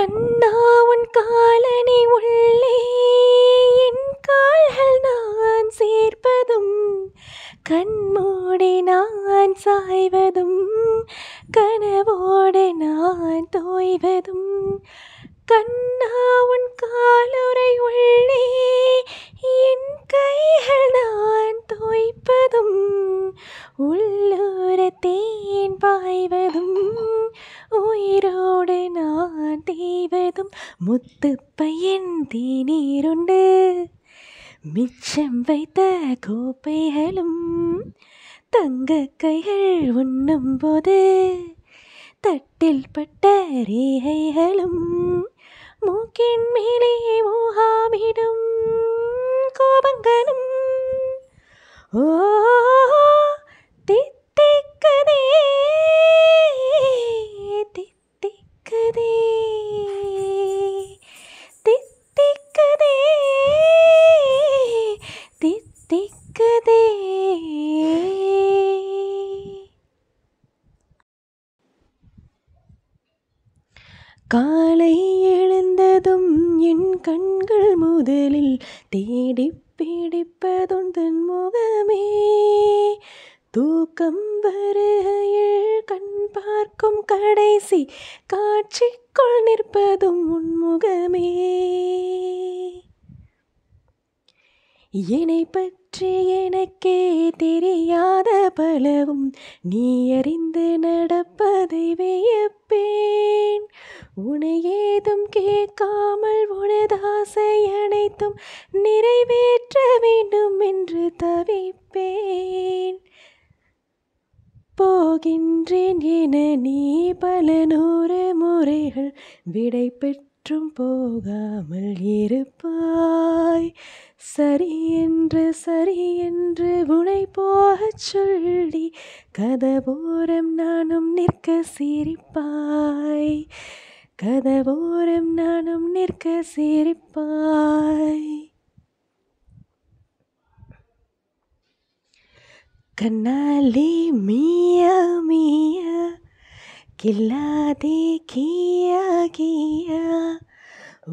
கண்ணா உன் காலனை உள்ளே என் கால்கள் நான் சேர்ப்பதும் கண்மோடே நான் சாய்வதும் கனவோடு நான் தோய்வதும் கண்ணா உன் காலுரை உள்ளே என் கைகள் நான் தோய்ப்பதும் உள்ளூர தேன் பாய்வதும் உயிரோடு நான் தேவதும் முத்துப்பையன் தேநீருண்டு மிச்சம் வைத்த கோப்பைகளும் தங்க கைகள் உண்ணும் போது தட்டில் பட்ட ரேகைகளும் மூக்கின் மேலே மூகாமிடும் கோபங்களும் ஓ தித்திக்கதே தித்திக்கதே காலை எழுந்ததும் என் கண்கள் முதலில் தேடி பிடிப்பதுந்தன் முகமே தூக்கம் வருகையில் கண் பார்க்கும் கடைசி காட்சிக்குள் நிற்பதும் உன்முகமே என்னை பற்றி எனக்கே தெரியாத பலவும் நீ அறிந்து நடப்பதை வியப்பேன் உனையேதும் கேட்காமல் உனதாசை அனைத்தும் நிறைவேற்ற வேண்டும் என்று தவிப்பேன் போகின்றேன் என நீ பல நூறு முறைகள் விடை பெற்றும் போகாமல் இருப்பாய் சரி என்று சரி என்று உனை போகச் சொல்லி கதபோரம் நானும் நிற்க சிரிப்பாய் கதவோரம் நானும் நிற்க சிரிப்பாய் கண்ணாலி மியா மியா கில்லாதே கியா கியா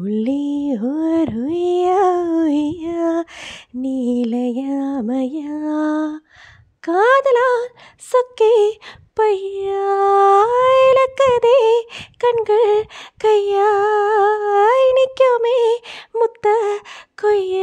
உள்ளே ஒரு நீலையாமையா காதலா சொக்கே பையா മറക്കതേ കൺകൾ കയ്യാ കൊയ്യ